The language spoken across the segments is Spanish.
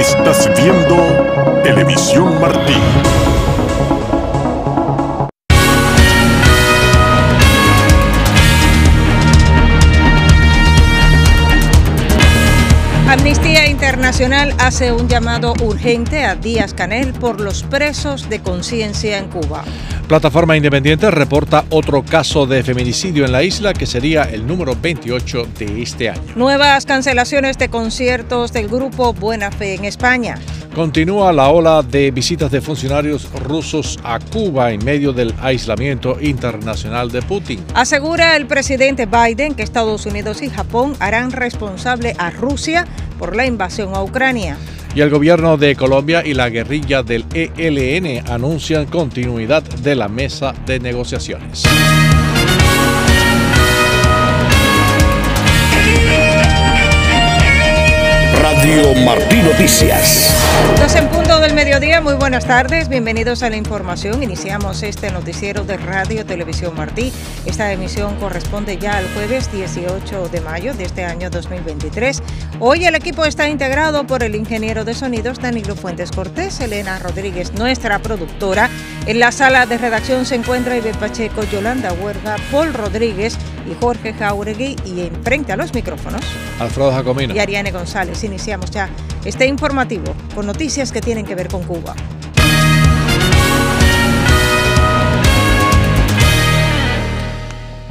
Estás viendo Televisión Martín. Amnistía Internacional hace un llamado urgente a Díaz Canel por los presos de conciencia en Cuba. Plataforma Independiente reporta otro caso de feminicidio en la isla que sería el número 28 de este año. Nuevas cancelaciones de conciertos del grupo Buena Fe en España. Continúa la ola de visitas de funcionarios rusos a Cuba en medio del aislamiento internacional de Putin. Asegura el presidente Biden que Estados Unidos y Japón harán responsable a Rusia por la invasión a Ucrania y el gobierno de Colombia y la guerrilla del ELN anuncian continuidad de la mesa de negociaciones. Radio Martí Noticias. Dos en punto del mediodía, muy buenas tardes, bienvenidos a la información. Iniciamos este noticiero de Radio Televisión Martí. Esta emisión corresponde ya al jueves 18 de mayo de este año 2023. Hoy el equipo está integrado por el ingeniero de sonidos Danilo Fuentes Cortés, Elena Rodríguez, nuestra productora. En la sala de redacción se encuentra Ibe Pacheco, Yolanda Huerga, Paul Rodríguez, y Jorge Jauregui y enfrente a los micrófonos. Alfredo Jacomino. Y Ariane González. Iniciamos ya este informativo con noticias que tienen que ver con Cuba.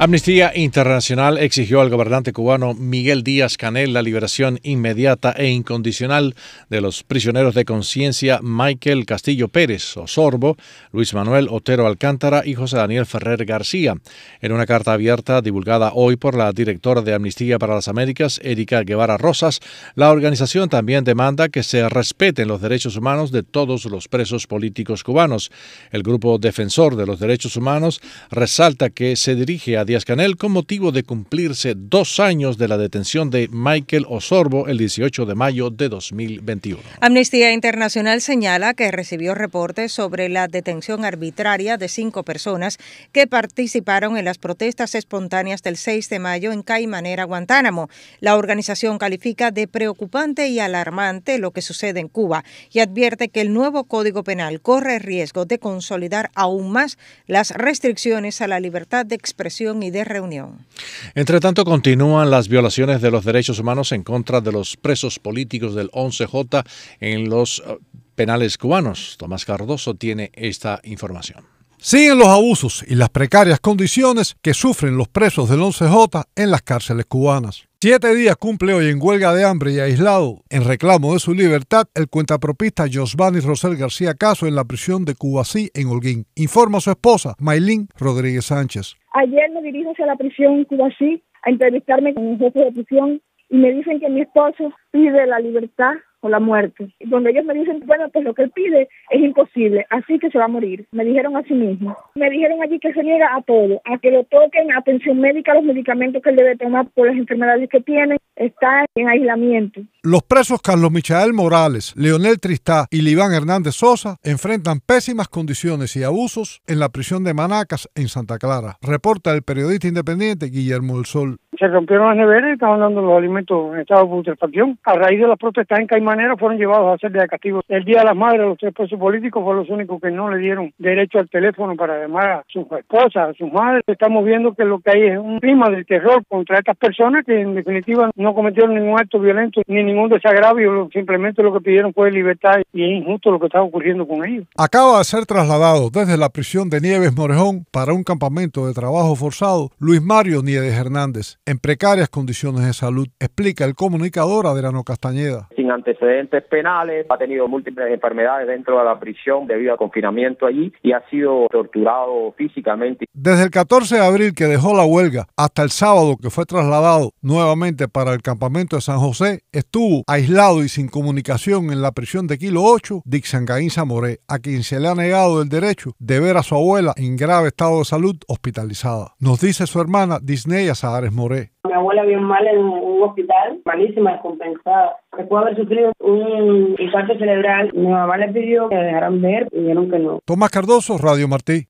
Amnistía Internacional exigió al gobernante cubano Miguel Díaz Canel la liberación inmediata e incondicional de los prisioneros de conciencia Michael Castillo Pérez Osorbo, Luis Manuel Otero Alcántara y José Daniel Ferrer García. En una carta abierta divulgada hoy por la directora de Amnistía para las Américas, Erika Guevara Rosas, la organización también demanda que se respeten los derechos humanos de todos los presos políticos cubanos. El grupo defensor de los derechos humanos resalta que se dirige a Díaz Canel con motivo de cumplirse dos años de la detención de Michael Osorbo el 18 de mayo de 2021. Amnistía Internacional señala que recibió reportes sobre la detención arbitraria de cinco personas que participaron en las protestas espontáneas del 6 de mayo en Caimanera, Guantánamo. La organización califica de preocupante y alarmante lo que sucede en Cuba y advierte que el nuevo Código Penal corre riesgo de consolidar aún más las restricciones a la libertad de expresión y de reunión. Entre tanto, continúan las violaciones de los derechos humanos en contra de los presos políticos del 11J en los eh, penales cubanos. Tomás Cardoso tiene esta información. Siguen los abusos y las precarias condiciones que sufren los presos del 11J en las cárceles cubanas. Siete días cumple hoy en huelga de hambre y aislado en reclamo de su libertad el cuentapropista Josvani Rosel García Caso en la prisión de Cubasí en Holguín. Informa su esposa, Maylin Rodríguez Sánchez. Ayer me dirijo hacia la prisión Cubasí a entrevistarme con un jefe de prisión y me dicen que mi esposo pide la libertad o la muerte, donde ellos me dicen, bueno, pues lo que él pide es imposible, así que se va a morir. Me dijeron así mismo. Me dijeron allí que se niega a todo, a que lo toquen, atención médica, los medicamentos que él debe tomar por las enfermedades que tiene, está en aislamiento. Los presos Carlos Michael Morales, Leonel Tristá y Liván Hernández Sosa enfrentan pésimas condiciones y abusos en la prisión de Manacas, en Santa Clara, reporta el periodista independiente Guillermo del Sol se rompieron las neveras y estaban dando los alimentos en estado de putrefacción. A raíz de las protestas en Caimanera fueron llevados a ser de El Día de las Madres, los tres presos políticos fueron los únicos que no le dieron derecho al teléfono para llamar a sus esposas, a sus madres. Estamos viendo que lo que hay es un clima de terror contra estas personas que en definitiva no cometieron ningún acto violento ni ningún desagravio, simplemente lo que pidieron fue libertad y es injusto lo que está ocurriendo con ellos. Acaba de ser trasladado desde la prisión de Nieves Morejón para un campamento de trabajo forzado Luis Mario Nieves Hernández en precarias condiciones de salud, explica el comunicador Adriano Castañeda. Sin antecedentes penales, ha tenido múltiples enfermedades dentro de la prisión debido a confinamiento allí y ha sido torturado físicamente. Desde el 14 de abril que dejó la huelga hasta el sábado que fue trasladado nuevamente para el campamento de San José, estuvo aislado y sin comunicación en la prisión de Kilo 8, Dixangaín Zamoré, a quien se le ha negado el derecho de ver a su abuela en grave estado de salud hospitalizada. Nos dice su hermana Disney Azahares Moré. Mi abuela vio mal en un hospital, malísima, descompensada. Después de haber sufrido un infarto cerebral, mi mamá le pidió que dejaran ver y dijeron que no. Tomás Cardoso, Radio Martí.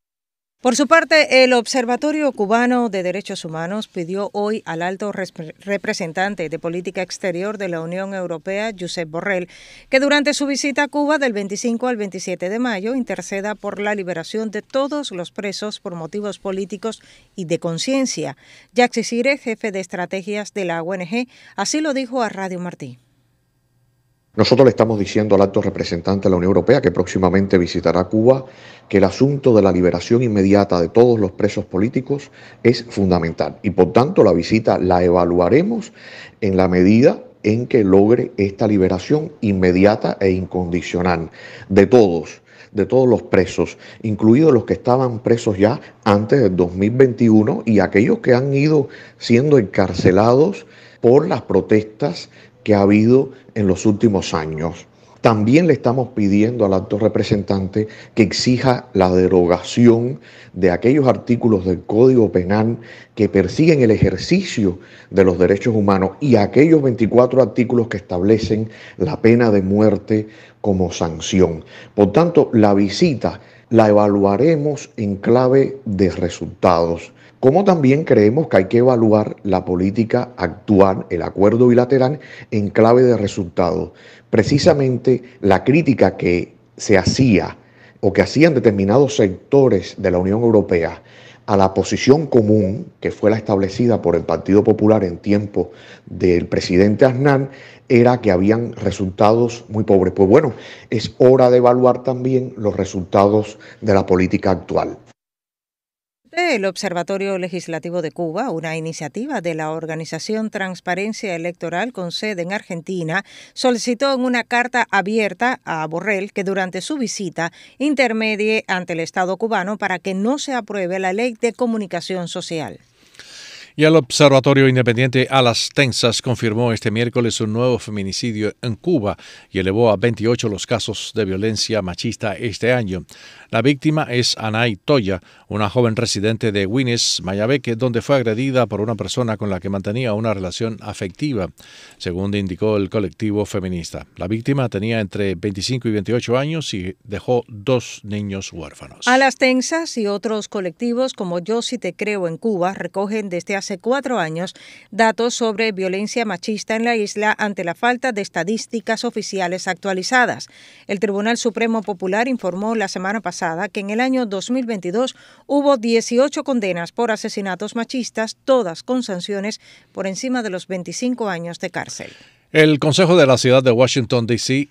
Por su parte, el Observatorio Cubano de Derechos Humanos pidió hoy al alto representante de política exterior de la Unión Europea, Josep Borrell, que durante su visita a Cuba del 25 al 27 de mayo interceda por la liberación de todos los presos por motivos políticos y de conciencia. Jacques Sire, jefe de estrategias de la ONG, así lo dijo a Radio Martí. Nosotros le estamos diciendo al alto representante de la Unión Europea, que próximamente visitará Cuba, que el asunto de la liberación inmediata de todos los presos políticos es fundamental. Y por tanto la visita la evaluaremos en la medida en que logre esta liberación inmediata e incondicional de todos de todos los presos, incluidos los que estaban presos ya antes del 2021 y aquellos que han ido siendo encarcelados por las protestas que ha habido en los últimos años. También le estamos pidiendo al alto representante que exija la derogación de aquellos artículos del Código Penal que persiguen el ejercicio de los derechos humanos y aquellos 24 artículos que establecen la pena de muerte como sanción. Por tanto, la visita la evaluaremos en clave de resultados como también creemos que hay que evaluar la política actual, el acuerdo bilateral, en clave de resultados. Precisamente la crítica que se hacía o que hacían determinados sectores de la Unión Europea a la posición común que fue la establecida por el Partido Popular en tiempo del presidente Aznar era que habían resultados muy pobres. Pues bueno, es hora de evaluar también los resultados de la política actual. El Observatorio Legislativo de Cuba, una iniciativa de la organización Transparencia Electoral con sede en Argentina, solicitó en una carta abierta a Borrell que durante su visita intermedie ante el Estado cubano para que no se apruebe la ley de comunicación social. Y el Observatorio Independiente a las Tensas confirmó este miércoles un nuevo feminicidio en Cuba y elevó a 28 los casos de violencia machista este año. La víctima es Anay Toya, una joven residente de Guinness, Mayabeque, donde fue agredida por una persona con la que mantenía una relación afectiva, según indicó el colectivo feminista. La víctima tenía entre 25 y 28 años y dejó dos niños huérfanos. A las Tensas y otros colectivos como Yo Si Te Creo en Cuba recogen desde hace cuatro años datos sobre violencia machista en la isla ante la falta de estadísticas oficiales actualizadas. El Tribunal Supremo Popular informó la semana pasada que en el año 2022 hubo 18 condenas por asesinatos machistas, todas con sanciones por encima de los 25 años de cárcel. El Consejo de la Ciudad de Washington, D.C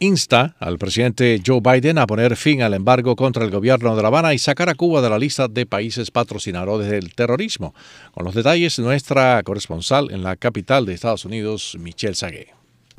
insta al presidente Joe Biden a poner fin al embargo contra el gobierno de La Habana y sacar a Cuba de la lista de países patrocinadores del terrorismo. Con los detalles, nuestra corresponsal en la capital de Estados Unidos, Michelle Sague.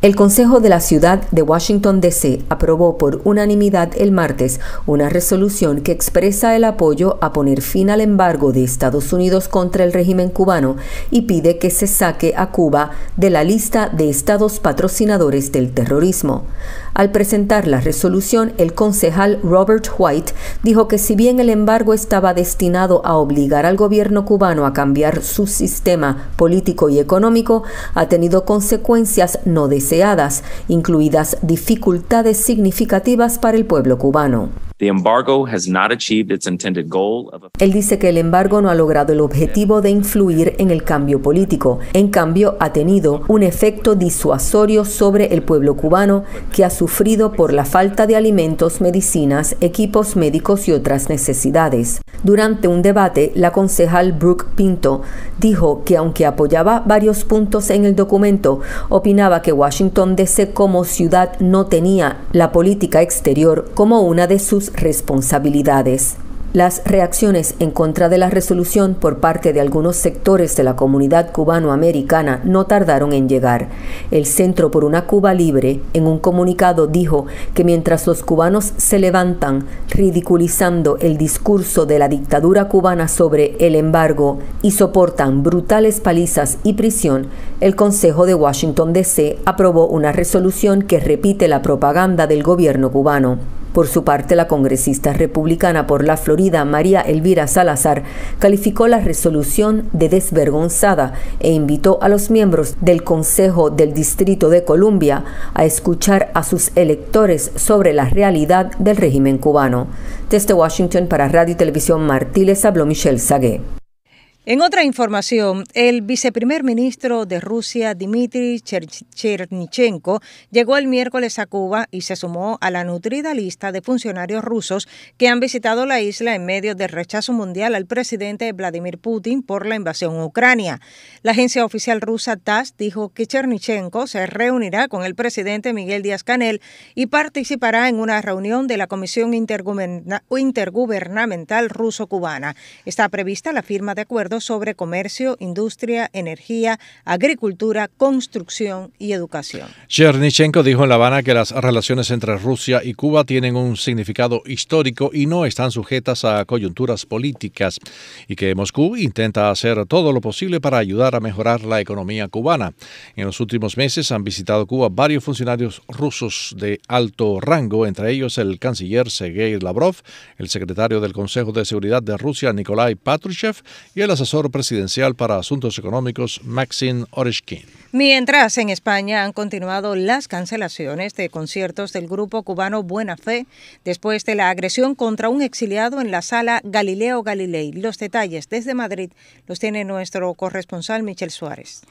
El Consejo de la Ciudad de Washington, D.C. aprobó por unanimidad el martes una resolución que expresa el apoyo a poner fin al embargo de Estados Unidos contra el régimen cubano y pide que se saque a Cuba de la lista de estados patrocinadores del terrorismo. Al presentar la resolución, el concejal Robert White dijo que si bien el embargo estaba destinado a obligar al gobierno cubano a cambiar su sistema político y económico, ha tenido consecuencias no deseadas, incluidas dificultades significativas para el pueblo cubano. Él dice que el embargo no ha logrado el objetivo de influir en el cambio político. En cambio, ha tenido un efecto disuasorio sobre el pueblo cubano que ha sufrido por la falta de alimentos, medicinas, equipos médicos y otras necesidades. Durante un debate, la concejal Brooke Pinto dijo que aunque apoyaba varios puntos en el documento, opinaba que Washington DC como ciudad no tenía la política exterior como una de sus responsabilidades. Las reacciones en contra de la resolución por parte de algunos sectores de la comunidad cubanoamericana no tardaron en llegar. El Centro por una Cuba Libre en un comunicado dijo que mientras los cubanos se levantan ridiculizando el discurso de la dictadura cubana sobre el embargo y soportan brutales palizas y prisión, el Consejo de Washington DC aprobó una resolución que repite la propaganda del gobierno cubano. Por su parte, la congresista republicana por la Florida, María Elvira Salazar, calificó la resolución de desvergonzada e invitó a los miembros del Consejo del Distrito de Columbia a escuchar a sus electores sobre la realidad del régimen cubano. Desde Washington para Radio y Televisión Martí les habló Michelle Sagué. En otra información, el viceprimer ministro de Rusia, Dmitry Chernichenko, llegó el miércoles a Cuba y se sumó a la nutrida lista de funcionarios rusos que han visitado la isla en medio del rechazo mundial al presidente Vladimir Putin por la invasión a Ucrania. La agencia oficial rusa TASS dijo que Chernichenko se reunirá con el presidente Miguel Díaz-Canel y participará en una reunión de la Comisión Intergubernamental Ruso-Cubana. Está prevista la firma de acuerdos sobre Comercio, Industria, Energía, Agricultura, Construcción y Educación. Chernichenko dijo en La Habana que las relaciones entre Rusia y Cuba tienen un significado histórico y no están sujetas a coyunturas políticas y que Moscú intenta hacer todo lo posible para ayudar a mejorar la economía cubana. En los últimos meses han visitado Cuba varios funcionarios rusos de alto rango, entre ellos el canciller Sergei Lavrov, el secretario del Consejo de Seguridad de Rusia Nikolai Patrushev y el asesor presidencial para asuntos económicos, Maxine Orishkin. Mientras en España han continuado las cancelaciones de conciertos del grupo cubano Buena Fe después de la agresión contra un exiliado en la sala Galileo Galilei. Los detalles desde Madrid los tiene nuestro corresponsal Michel Suárez.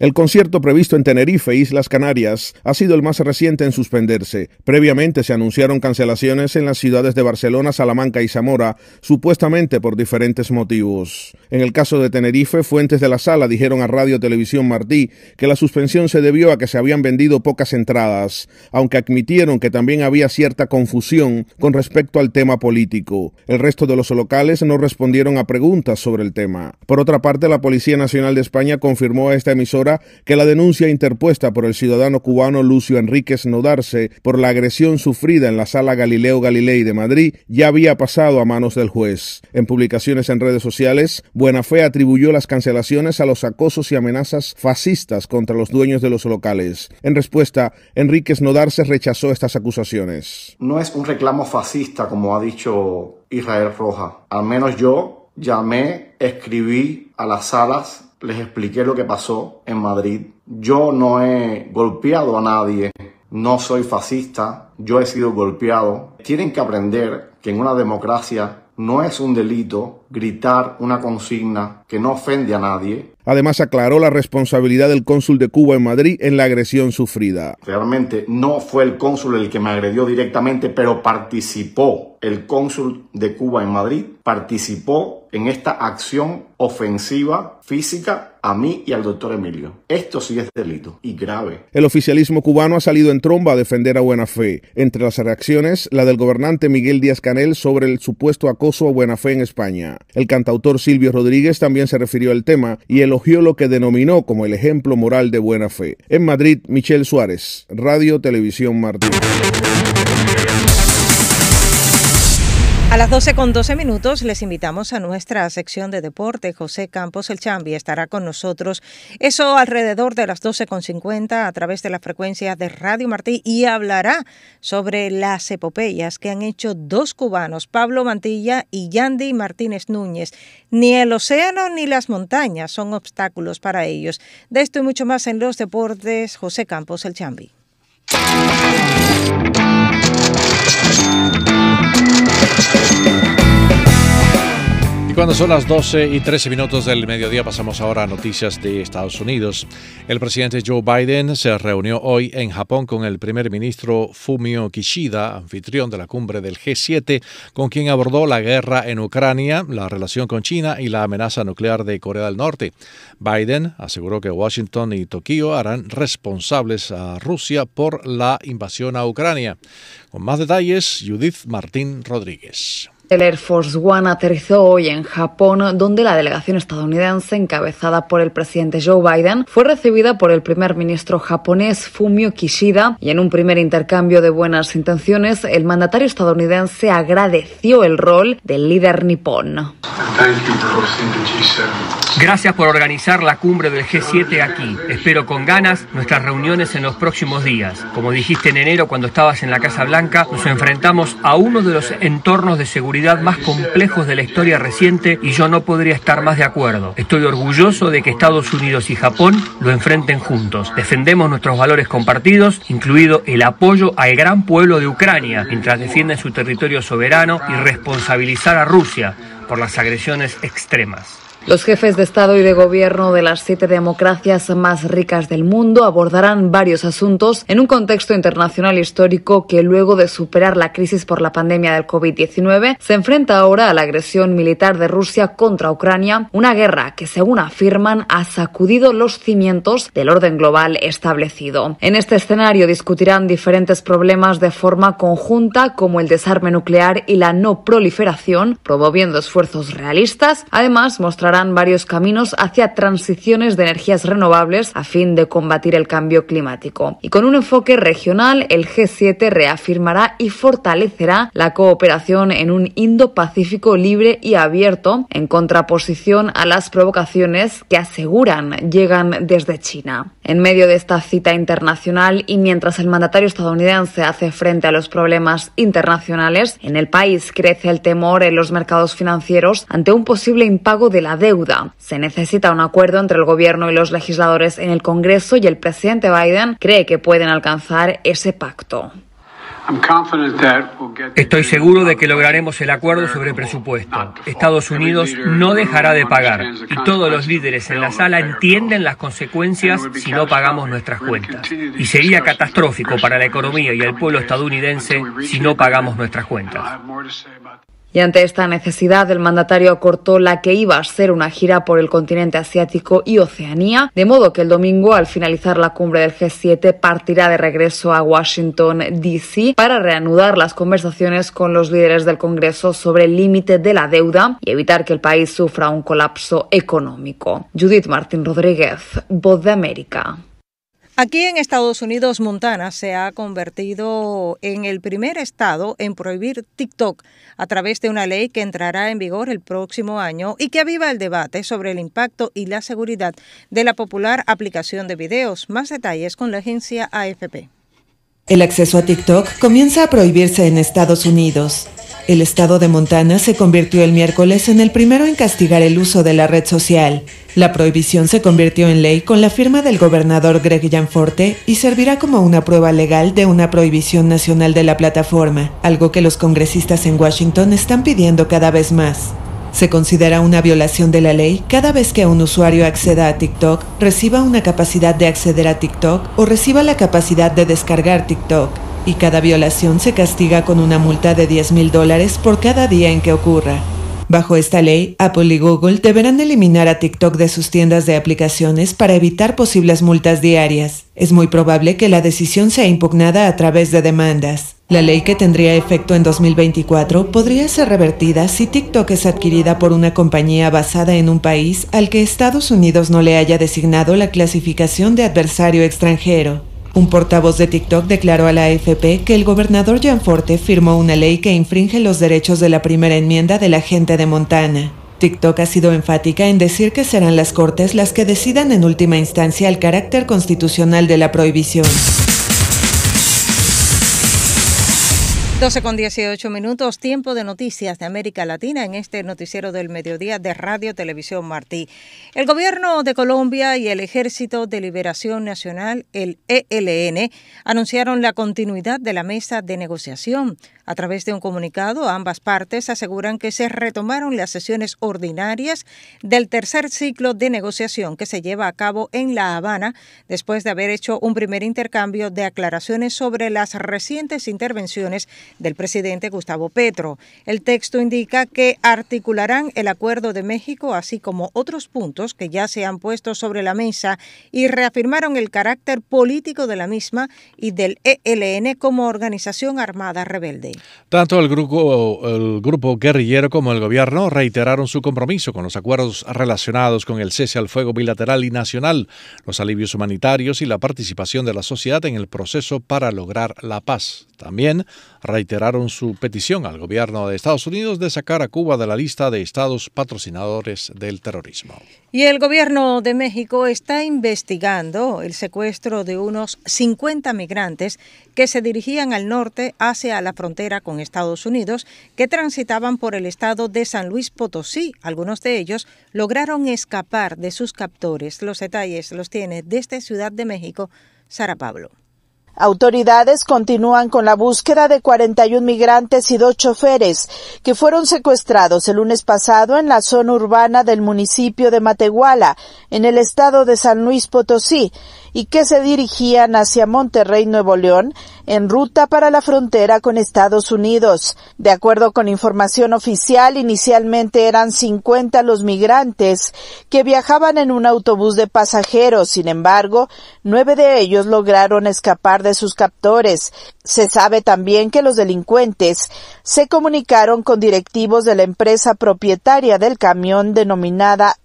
El concierto previsto en Tenerife, Islas Canarias, ha sido el más reciente en suspenderse. Previamente se anunciaron cancelaciones en las ciudades de Barcelona, Salamanca y Zamora, supuestamente por diferentes motivos. En el caso de Tenerife, fuentes de la sala dijeron a Radio Televisión Martí que la suspensión se debió a que se habían vendido pocas entradas, aunque admitieron que también había cierta confusión con respecto al tema político. El resto de los locales no respondieron a preguntas sobre el tema. Por otra parte, la Policía Nacional de España confirmó a esta emisora que la denuncia interpuesta por el ciudadano cubano Lucio Enríquez Nodarse por la agresión sufrida en la sala Galileo Galilei de Madrid ya había pasado a manos del juez. En publicaciones en redes sociales, Buenafé atribuyó las cancelaciones a los acosos y amenazas fascistas contra los dueños de los locales. En respuesta, Enríquez Nodarse rechazó estas acusaciones. No es un reclamo fascista, como ha dicho Israel Roja. Al menos yo llamé, escribí a las salas, les expliqué lo que pasó en Madrid. Yo no he golpeado a nadie, no soy fascista, yo he sido golpeado. Tienen que aprender que en una democracia no es un delito gritar una consigna que no ofende a nadie. Además aclaró la responsabilidad del cónsul de Cuba en Madrid en la agresión sufrida. Realmente no fue el cónsul el que me agredió directamente, pero participó. El cónsul de Cuba en Madrid participó en esta acción ofensiva física a mí y al doctor Emilio. Esto sí es delito y grave. El oficialismo cubano ha salido en tromba a defender a buena fe. Entre las reacciones, la del gobernante Miguel Díaz Canel sobre el supuesto acoso a buena fe en España. El cantautor Silvio Rodríguez también se refirió al tema y elogió lo que denominó como el ejemplo moral de buena fe. En Madrid, Michelle Suárez, Radio Televisión Martín. A las 12 con 12 minutos les invitamos a nuestra sección de deporte. José Campos El Chambi estará con nosotros. Eso alrededor de las 12 con 50 a través de la frecuencia de Radio Martí y hablará sobre las epopeyas que han hecho dos cubanos, Pablo Mantilla y Yandy Martínez Núñez. Ni el océano ni las montañas son obstáculos para ellos. De esto y mucho más en los deportes, José Campos El Chambi. cuando son las 12 y 13 minutos del mediodía pasamos ahora a noticias de Estados Unidos. El presidente Joe Biden se reunió hoy en Japón con el primer ministro Fumio Kishida, anfitrión de la cumbre del G7, con quien abordó la guerra en Ucrania, la relación con China y la amenaza nuclear de Corea del Norte. Biden aseguró que Washington y Tokio harán responsables a Rusia por la invasión a Ucrania. Con más detalles, Judith Martín Rodríguez. El Air Force One aterrizó hoy en Japón, donde la delegación estadounidense, encabezada por el presidente Joe Biden, fue recibida por el primer ministro japonés Fumio Kishida y en un primer intercambio de buenas intenciones, el mandatario estadounidense agradeció el rol del líder nipón. Gracias por organizar la cumbre del G7 aquí. Espero con ganas nuestras reuniones en los próximos días. Como dijiste en enero cuando estabas en la Casa Blanca, nos enfrentamos a uno de los entornos de seguridad más complejos de la historia reciente y yo no podría estar más de acuerdo. Estoy orgulloso de que Estados Unidos y Japón lo enfrenten juntos. Defendemos nuestros valores compartidos, incluido el apoyo al gran pueblo de Ucrania, mientras defienden su territorio soberano y responsabilizar a Rusia por las agresiones extremas. Los jefes de Estado y de Gobierno de las siete democracias más ricas del mundo abordarán varios asuntos en un contexto internacional histórico que luego de superar la crisis por la pandemia del COVID-19 se enfrenta ahora a la agresión militar de Rusia contra Ucrania, una guerra que según afirman ha sacudido los cimientos del orden global establecido. En este escenario discutirán diferentes problemas de forma conjunta como el desarme nuclear y la no proliferación, promoviendo esfuerzos realistas. Además, mostrarán varios caminos hacia transiciones de energías renovables a fin de combatir el cambio climático. Y con un enfoque regional, el G7 reafirmará y fortalecerá la cooperación en un Indo-Pacífico libre y abierto, en contraposición a las provocaciones que aseguran llegan desde China. En medio de esta cita internacional y mientras el mandatario estadounidense hace frente a los problemas internacionales, en el país crece el temor en los mercados financieros ante un posible impago de la se necesita un acuerdo entre el gobierno y los legisladores en el Congreso y el presidente Biden cree que pueden alcanzar ese pacto. Estoy seguro de que lograremos el acuerdo sobre presupuesto. Estados Unidos no dejará de pagar y todos los líderes en la sala entienden las consecuencias si no pagamos nuestras cuentas. Y sería catastrófico para la economía y el pueblo estadounidense si no pagamos nuestras cuentas. Y ante esta necesidad, el mandatario acortó la que iba a ser una gira por el continente asiático y Oceanía, de modo que el domingo, al finalizar la cumbre del G7, partirá de regreso a Washington, D.C., para reanudar las conversaciones con los líderes del Congreso sobre el límite de la deuda y evitar que el país sufra un colapso económico. Judith Martín Rodríguez, Voz de América. Aquí en Estados Unidos, Montana se ha convertido en el primer estado en prohibir TikTok a través de una ley que entrará en vigor el próximo año y que aviva el debate sobre el impacto y la seguridad de la popular aplicación de videos. Más detalles con la agencia AFP. El acceso a TikTok comienza a prohibirse en Estados Unidos. El estado de Montana se convirtió el miércoles en el primero en castigar el uso de la red social. La prohibición se convirtió en ley con la firma del gobernador Greg Gianforte y servirá como una prueba legal de una prohibición nacional de la plataforma, algo que los congresistas en Washington están pidiendo cada vez más. Se considera una violación de la ley cada vez que un usuario acceda a TikTok, reciba una capacidad de acceder a TikTok o reciba la capacidad de descargar TikTok y cada violación se castiga con una multa de 10 mil dólares por cada día en que ocurra. Bajo esta ley, Apple y Google deberán eliminar a TikTok de sus tiendas de aplicaciones para evitar posibles multas diarias. Es muy probable que la decisión sea impugnada a través de demandas. La ley que tendría efecto en 2024 podría ser revertida si TikTok es adquirida por una compañía basada en un país al que Estados Unidos no le haya designado la clasificación de adversario extranjero. Un portavoz de TikTok declaró a la AFP que el gobernador Gianforte firmó una ley que infringe los derechos de la primera enmienda de la gente de Montana. TikTok ha sido enfática en decir que serán las Cortes las que decidan en última instancia el carácter constitucional de la prohibición. 12 con 18 minutos, tiempo de noticias de América Latina en este noticiero del mediodía de Radio Televisión Martí. El gobierno de Colombia y el Ejército de Liberación Nacional, el ELN, anunciaron la continuidad de la mesa de negociación a través de un comunicado, ambas partes aseguran que se retomaron las sesiones ordinarias del tercer ciclo de negociación que se lleva a cabo en La Habana después de haber hecho un primer intercambio de aclaraciones sobre las recientes intervenciones del presidente Gustavo Petro. El texto indica que articularán el acuerdo de México así como otros puntos que ya se han puesto sobre la mesa y reafirmaron el carácter político de la misma y del ELN como organización armada rebelde. Tanto el grupo, el grupo guerrillero como el gobierno reiteraron su compromiso con los acuerdos relacionados con el cese al fuego bilateral y nacional, los alivios humanitarios y la participación de la sociedad en el proceso para lograr la paz. También reiteraron su petición al gobierno de Estados Unidos de sacar a Cuba de la lista de estados patrocinadores del terrorismo. Y el gobierno de México está investigando el secuestro de unos 50 migrantes que se dirigían al norte hacia la frontera con Estados Unidos que transitaban por el estado de San Luis Potosí. Algunos de ellos lograron escapar de sus captores. Los detalles los tiene de esta Ciudad de México Sara Pablo. Autoridades continúan con la búsqueda de 41 migrantes y dos choferes que fueron secuestrados el lunes pasado en la zona urbana del municipio de Matehuala, en el estado de San Luis Potosí, y que se dirigían hacia Monterrey, Nuevo León, en ruta para la frontera con Estados Unidos. De acuerdo con información oficial, inicialmente eran 50 los migrantes que viajaban en un autobús de pasajeros. Sin embargo, nueve de ellos lograron escapar de sus captores. Se sabe también que los delincuentes se comunicaron con directivos de la empresa propietaria del camión denominada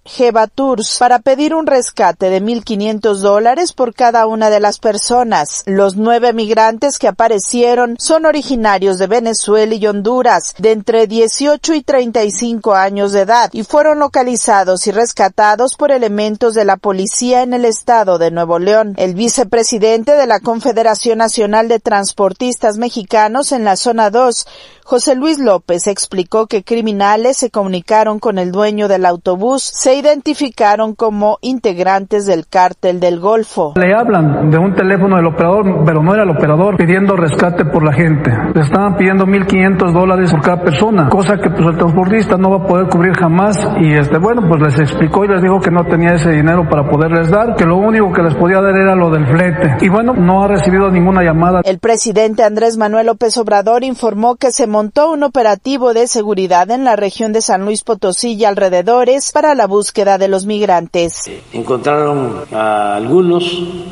tours para pedir un rescate de 1.500 dólares por cada una de las personas. Los nueve migrantes que aparecieron son originarios de Venezuela y Honduras, de entre 18 y 35 años de edad, y fueron localizados y rescatados por elementos de la policía en el estado de Nuevo León. El vicepresidente de la Confederación Nacional de Transportistas Mexicanos en la zona 2, José Luis López, explicó que criminales se comunicaron con el dueño del autobús, seis identificaron como integrantes del cártel del Golfo. Le hablan de un teléfono del operador, pero no era el operador, pidiendo rescate por la gente. Le estaban pidiendo 1.500 dólares por cada persona, cosa que pues el transportista no va a poder cubrir jamás. Y este, bueno, pues les explicó y les dijo que no tenía ese dinero para poderles dar, que lo único que les podía dar era lo del flete. Y bueno, no ha recibido ninguna llamada. El presidente Andrés Manuel López Obrador informó que se montó un operativo de seguridad en la región de San Luis Potosí y alrededores para la búsqueda búsqueda de los migrantes. Eh, encontraron a algunos,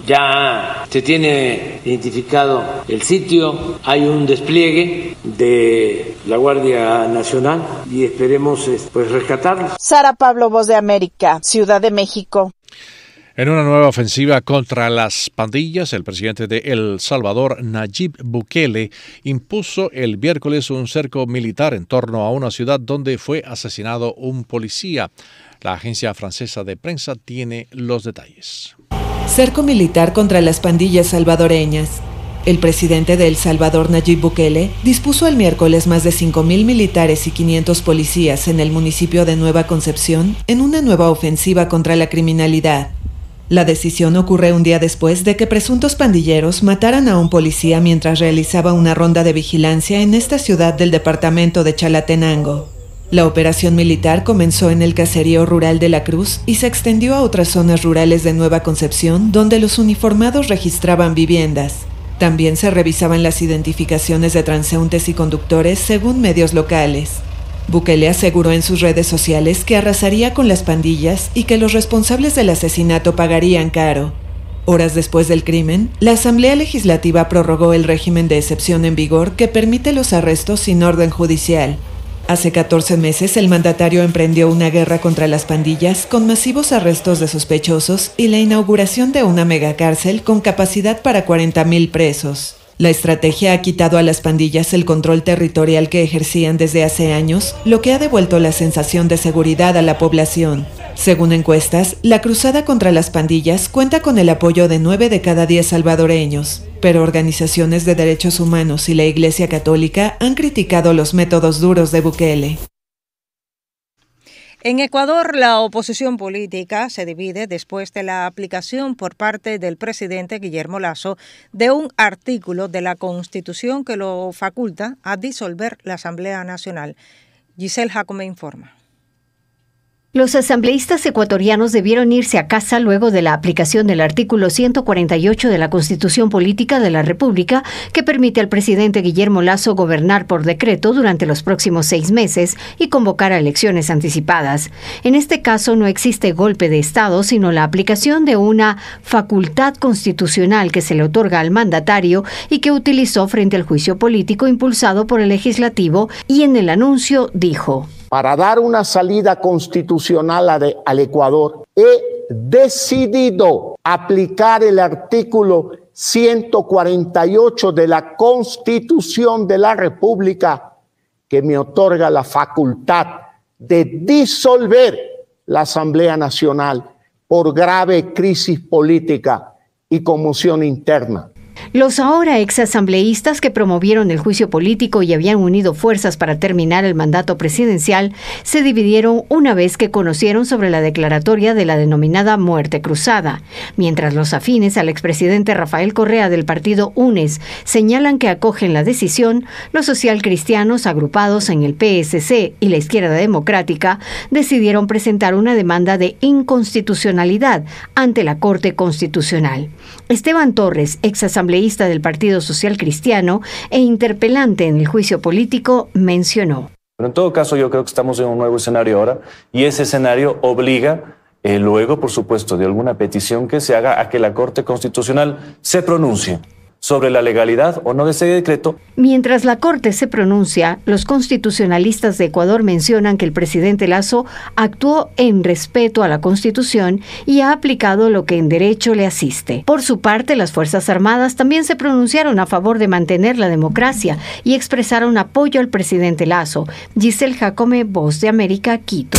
ya se tiene identificado el sitio, hay un despliegue de la Guardia Nacional y esperemos eh, pues rescatarlos. Sara Pablo, Voz de América, Ciudad de México. En una nueva ofensiva contra las pandillas, el presidente de El Salvador, Nayib Bukele, impuso el miércoles un cerco militar en torno a una ciudad donde fue asesinado un policía. La agencia francesa de prensa tiene los detalles. Cerco militar contra las pandillas salvadoreñas. El presidente de El Salvador, Nayib Bukele, dispuso el miércoles más de 5.000 militares y 500 policías en el municipio de Nueva Concepción en una nueva ofensiva contra la criminalidad. La decisión ocurre un día después de que presuntos pandilleros mataran a un policía mientras realizaba una ronda de vigilancia en esta ciudad del departamento de Chalatenango. La operación militar comenzó en el caserío rural de La Cruz y se extendió a otras zonas rurales de Nueva Concepción donde los uniformados registraban viviendas. También se revisaban las identificaciones de transeúntes y conductores según medios locales. Bukele aseguró en sus redes sociales que arrasaría con las pandillas y que los responsables del asesinato pagarían caro. Horas después del crimen, la Asamblea Legislativa prorrogó el régimen de excepción en vigor que permite los arrestos sin orden judicial, Hace 14 meses el mandatario emprendió una guerra contra las pandillas con masivos arrestos de sospechosos y la inauguración de una megacárcel con capacidad para 40.000 presos. La estrategia ha quitado a las pandillas el control territorial que ejercían desde hace años, lo que ha devuelto la sensación de seguridad a la población. Según encuestas, la cruzada contra las pandillas cuenta con el apoyo de nueve de cada diez salvadoreños, pero organizaciones de derechos humanos y la Iglesia Católica han criticado los métodos duros de Bukele. En Ecuador, la oposición política se divide después de la aplicación por parte del presidente Guillermo Lazo de un artículo de la Constitución que lo faculta a disolver la Asamblea Nacional. Giselle Jacome informa. Los asambleístas ecuatorianos debieron irse a casa luego de la aplicación del artículo 148 de la Constitución Política de la República, que permite al presidente Guillermo Lazo gobernar por decreto durante los próximos seis meses y convocar a elecciones anticipadas. En este caso no existe golpe de Estado, sino la aplicación de una facultad constitucional que se le otorga al mandatario y que utilizó frente al juicio político impulsado por el legislativo y en el anuncio dijo para dar una salida constitucional al Ecuador, he decidido aplicar el artículo 148 de la Constitución de la República que me otorga la facultad de disolver la Asamblea Nacional por grave crisis política y conmoción interna. Los ahora exasambleístas que promovieron el juicio político y habían unido fuerzas para terminar el mandato presidencial se dividieron una vez que conocieron sobre la declaratoria de la denominada muerte cruzada, mientras los afines al expresidente Rafael Correa del partido UNES señalan que acogen la decisión, los socialcristianos agrupados en el PSC y la izquierda democrática decidieron presentar una demanda de inconstitucionalidad ante la Corte Constitucional. Esteban Torres, ex asambleísta del Partido Social Cristiano e interpelante en el juicio político, mencionó. Pero en todo caso, yo creo que estamos en un nuevo escenario ahora y ese escenario obliga eh, luego, por supuesto, de alguna petición que se haga a que la Corte Constitucional se pronuncie sobre la legalidad o no de ese decreto. Mientras la Corte se pronuncia, los constitucionalistas de Ecuador mencionan que el presidente Lazo actuó en respeto a la Constitución y ha aplicado lo que en derecho le asiste. Por su parte, las Fuerzas Armadas también se pronunciaron a favor de mantener la democracia y expresaron apoyo al presidente Lazo. Giselle Jacome, Voz de América, Quito.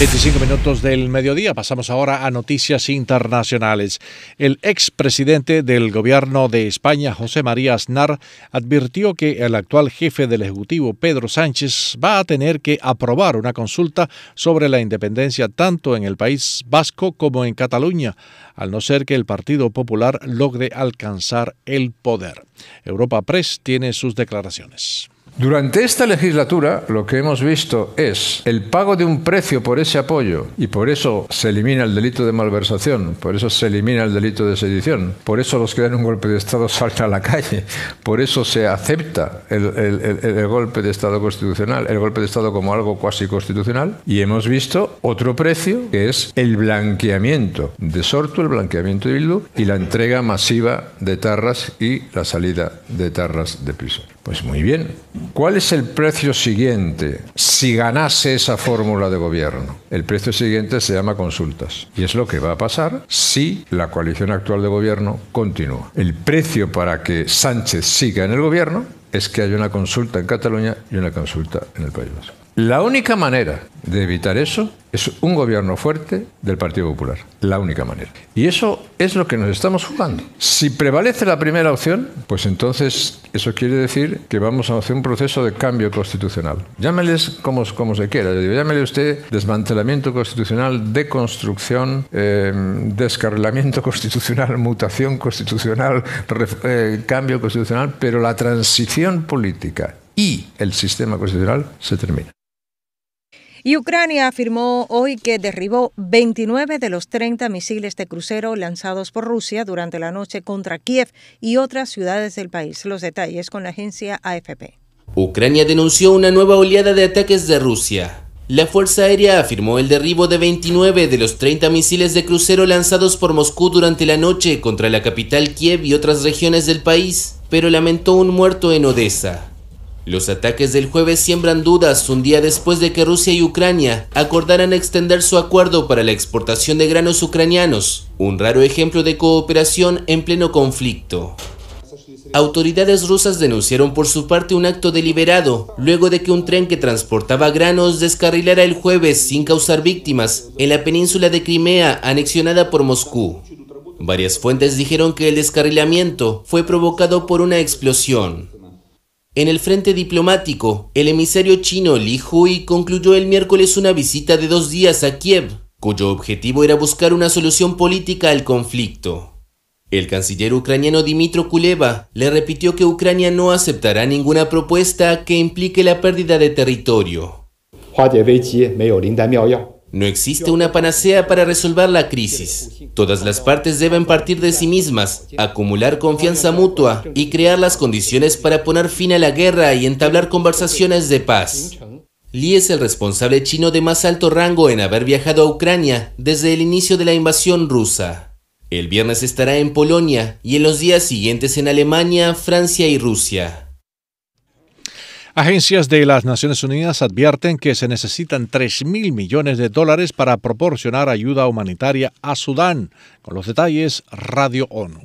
25 minutos del mediodía. Pasamos ahora a noticias internacionales. El expresidente del gobierno de España, José María Aznar, advirtió que el actual jefe del Ejecutivo, Pedro Sánchez, va a tener que aprobar una consulta sobre la independencia tanto en el País Vasco como en Cataluña, al no ser que el Partido Popular logre alcanzar el poder. Europa Press tiene sus declaraciones. Durante esta legislatura lo que hemos visto es el pago de un precio por ese apoyo y por eso se elimina el delito de malversación, por eso se elimina el delito de sedición, por eso los que dan un golpe de Estado salen a la calle, por eso se acepta el, golpe de Estado constitucional, el golpe de Estado como algo cuasi constitucional y hemos visto otro precio que es el blanqueamiento de Sorto, el blanqueamiento de Bildu y la entrega masiva de Tarras y la salida de Tarras de piso. Pues muy bien. ¿Cuál es el precio siguiente si ganase esa fórmula de gobierno? El precio siguiente se llama consultas. Y es lo que va a pasar si la coalición actual de gobierno continúa. El precio para que Sánchez siga en el gobierno es que haya una consulta en Cataluña y una consulta en el País Vasco. La única manera de evitar eso es un gobierno fuerte del Partido Popular. La única manera. Y eso es lo que nos estamos jugando. Si prevalece la primera opción, pues entonces eso quiere decir que vamos a hacer un proceso de cambio constitucional. Llámeles como, se quiera. usted desmantelamiento constitucional, deconstrucción, eh, descarrilamiento constitucional, mutación constitucional, eh, cambio constitucional, pero la transición política y el sistema constitucional se termina. Y Ucrania afirmó hoy que derribó 29 de los 30 misiles de crucero lanzados por Rusia durante la noche contra Kiev y otras ciudades del país. Los detalles con la agencia AFP. Ucrania denunció una nueva oleada de ataques de Rusia. La Fuerza Aérea afirmó el derribo de 29 de los 30 misiles de crucero lanzados por Moscú durante la noche contra la capital Kiev y otras regiones del país, pero lamentó un muerto en Odessa. Los ataques del jueves siembran dudas un día después de que Rusia y Ucrania acordaran extender su acuerdo para la exportación de granos ucranianos, un raro ejemplo de cooperación en pleno conflicto. Autoridades rusas denunciaron por su parte un acto deliberado, luego de que un tren que transportaba granos descarrilara el jueves sin causar víctimas en la península de Crimea anexionada por Moscú. Varias fuentes dijeron que el descarrilamiento fue provocado por una explosión. En el frente diplomático, el emisario chino Li Hui concluyó el miércoles una visita de dos días a Kiev, cuyo objetivo era buscar una solución política al conflicto. El canciller ucraniano Dmitro Kuleva le repitió que Ucrania no aceptará ninguna propuesta que implique la pérdida de territorio. No existe una panacea para resolver la crisis. Todas las partes deben partir de sí mismas, acumular confianza mutua y crear las condiciones para poner fin a la guerra y entablar conversaciones de paz. Li es el responsable chino de más alto rango en haber viajado a Ucrania desde el inicio de la invasión rusa. El viernes estará en Polonia y en los días siguientes en Alemania, Francia y Rusia. Agencias de las Naciones Unidas advierten que se necesitan 3 mil millones de dólares para proporcionar ayuda humanitaria a Sudán. Con los detalles, Radio ONU.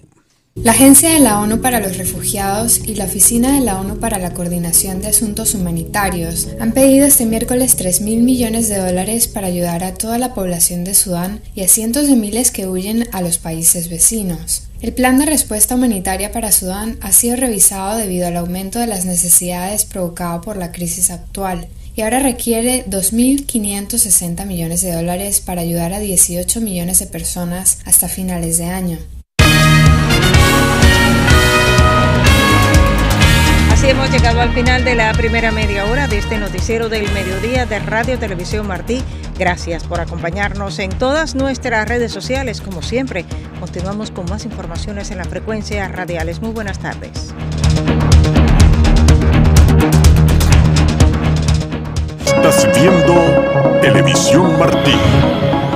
La Agencia de la ONU para los Refugiados y la Oficina de la ONU para la Coordinación de Asuntos Humanitarios han pedido este miércoles 3 mil millones de dólares para ayudar a toda la población de Sudán y a cientos de miles que huyen a los países vecinos. El plan de respuesta humanitaria para Sudán ha sido revisado debido al aumento de las necesidades provocado por la crisis actual y ahora requiere 2.560 millones de dólares para ayudar a 18 millones de personas hasta finales de año. hemos llegado al final de la primera media hora de este noticiero del mediodía de Radio Televisión Martí. Gracias por acompañarnos en todas nuestras redes sociales. Como siempre, continuamos con más informaciones en la frecuencia radiales. Muy buenas tardes. Estás viendo Televisión Martí.